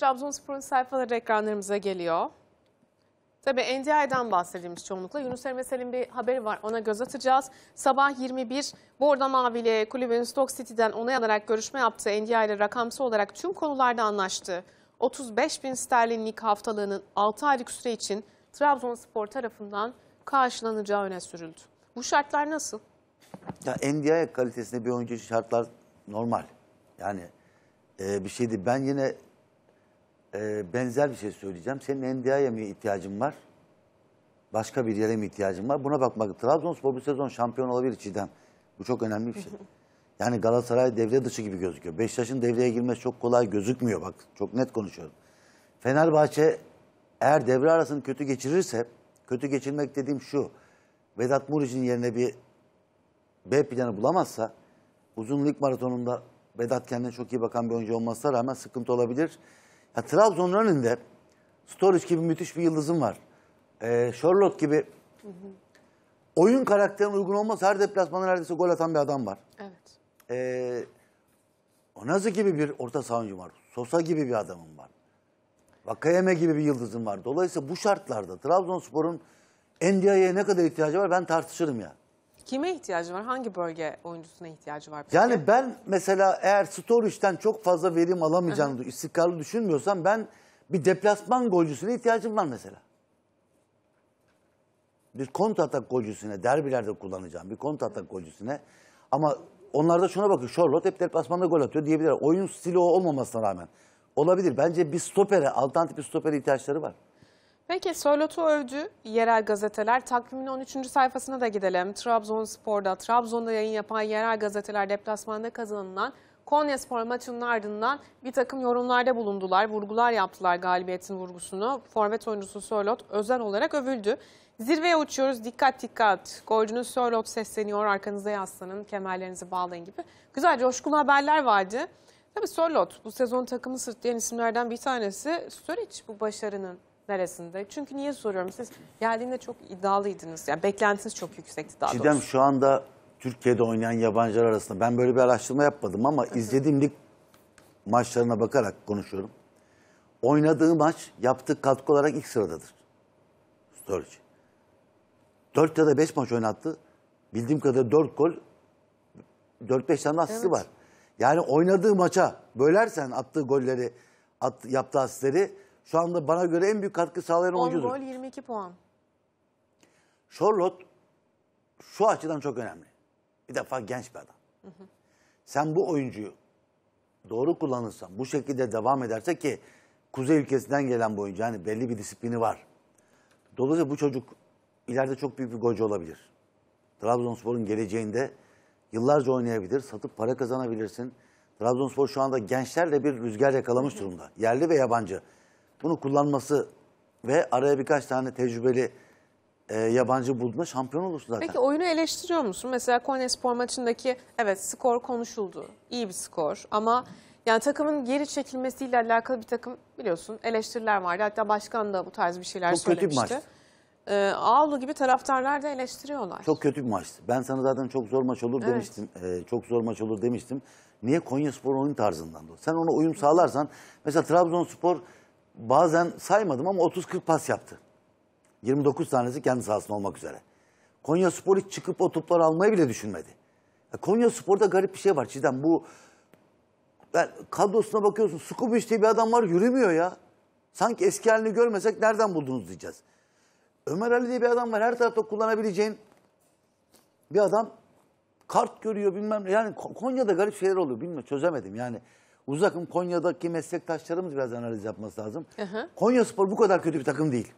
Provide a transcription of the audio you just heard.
Trabzonspor'un sayfaları ekranlarımıza geliyor. Tabii NDI'den bahsedilmiş çoğunlukla. Yunus Emre Selim bir haberi var. Ona göz atacağız. Sabah 21 Borda Mavi ile kulübün Stock City'den onay alarak görüşme yaptığı NDI ile rakamsal olarak tüm konularda anlaştı. 35 bin sterlinlik haftalığının 6 aylık süre için Trabzonspor tarafından karşılanacağı öne sürüldü. Bu şartlar nasıl? Ya NDI kalitesinde bir oyuncu şartlar normal. Yani e, bir şeydi. Ben yine e, benzer bir şey söyleyeceğim. Senin NDI'ye mi ihtiyacın var? Başka bir yere mi ihtiyacın var? Buna bakmak. Trabzonspor bu sezon şampiyon olabilir Çiğdem. Bu çok önemli bir şey. Yani Galatasaray devre dışı gibi gözüküyor. Beşiktaş'ın devreye girmesi çok kolay gözükmüyor bak. Çok net konuşuyorum. Fenerbahçe eğer devre arasını kötü geçirirse, kötü geçirmek dediğim şu. Vedat Muriç'in yerine bir B planı bulamazsa, uzun lig maratonunda Vedat kendine çok iyi bakan bir oyuncu olmasına rağmen sıkıntı olabilir. Ya, Trabzon'un önünde Storic gibi müthiş bir yıldızım var. Ee, Charlotte gibi hı hı. oyun karakterine uygun olmaz her deplasmana neredeyse gol atan bir adam var. Evet. Ee, Onazi gibi bir orta sahancım var. Sosa gibi bir adamım var. Vakayeme gibi bir yıldızım var. Dolayısıyla bu şartlarda Trabzonspor'un Endia'ya ne kadar ihtiyacı var ben tartışırım ya. Kime ihtiyacı var? Hangi bölge oyuncusuna ihtiyacı var? Peki? Yani ben mesela eğer storage'den çok fazla verim alamayacağını, Hı -hı. istikrarlı düşünmüyorsam ben bir deplasman golcüsüne ihtiyacım var mesela. Bir kontra atak golcüsüne, derbilerde kullanacağım bir kontra atak golcüsüne. Ama onlarda şuna bakın, Charlotte hep deplasmanda gol atıyor diyebilirler. Oyun stili o olmamasına rağmen. Olabilir. Bence bir stopere, alternatif bir stopere ihtiyaçları var. Peki Sörlot'u övdü yerel gazeteler. Takvimin 13. sayfasına da gidelim. Trabzonspor'da, Trabzon'da yayın yapan yerel gazeteler deplasmanda kazanılan Konya Spor maçının ardından bir takım yorumlarda bulundular. Vurgular yaptılar galibiyetin vurgusunu. Forvet oyuncusu Sörlot özel olarak övüldü. Zirveye uçuyoruz dikkat dikkat. Golcünün Sörlot sesleniyor arkanıza yaslanın kemerlerinizi bağlayın gibi. Güzel coşkulu haberler vardı. Tabii Sörlot bu sezon takımı sırtlayan isimlerden bir tanesi. Störiç bu başarının neresinde? Çünkü niye soruyorum? Siz geldiğinde çok iddialıydınız. Yani beklentiniz çok yüksekti daha Çiğdem doğrusu. şu anda Türkiye'de oynayan yabancılar arasında ben böyle bir araştırma yapmadım ama izlediğim lig maçlarına bakarak konuşuyorum. Oynadığı maç yaptığı katkı olarak ilk sıradadır. Sturridge. 4 ya da 5 maç oynattı. Bildiğim kadarıyla dört gol, dört beş tane asisi evet. var. Yani oynadığı maça bölersen attığı golleri, at, yaptığı asistleri şu anda bana göre en büyük katkı sağlayan 10 oyuncudur. gol 22 puan. Charlotte şu açıdan çok önemli. Bir defa genç bir adam. Sen bu oyuncuyu doğru kullanırsan, bu şekilde devam ederse ki Kuzey ülkesinden gelen bu oyuncu yani belli bir disiplini var. Dolayısıyla bu çocuk ileride çok büyük bir golcü olabilir. Trabzonspor'un geleceğinde yıllarca oynayabilir, satıp para kazanabilirsin. Trabzonspor şu anda gençlerle bir rüzgar yakalamış durumda. Yerli ve yabancı bunu kullanması ve araya birkaç tane tecrübeli e, yabancı bulma şampiyon olursun zaten. Peki oyunu eleştiriyor musun? Mesela Konya Spor maçındaki evet skor konuşuldu. İyi bir skor ama yani takımın geri çekilmesiyle alakalı bir takım biliyorsun eleştiriler vardı. Hatta başkan da bu tarz bir şeyler Çok söylemişti. Çok kötü bir maçtı. Ee, Ağlu gibi taraftarlar da eleştiriyorlar. Çok kötü bir maçtı. Ben sana zaten çok zor maç olur evet. demiştim. Ee, çok zor maç olur demiştim. Niye Konya Spor oyun tarzından Sen ona uyum sağlarsan mesela Trabzonspor bazen saymadım ama 30-40 pas yaptı. 29 tanesi kendi sahasında olmak üzere. Konya Spor hiç çıkıp o topları almayı bile düşünmedi. E, Konya Spor'da garip bir şey var cidden bu yani kadrosuna bakıyorsun Sukubiş diye bir adam var yürümüyor ya. Sanki eski halini görmesek nereden buldunuz diyeceğiz. Ömer Ali diye bir adam var her tarafta kullanabileceğin bir adam kart görüyor bilmem ne. Yani Konya'da garip şeyler oluyor bilmiyorum çözemedim yani. Uzakın Konya'daki meslektaşlarımız biraz analiz yapması lazım. Hı hı. Konya Spor bu kadar kötü bir takım değil.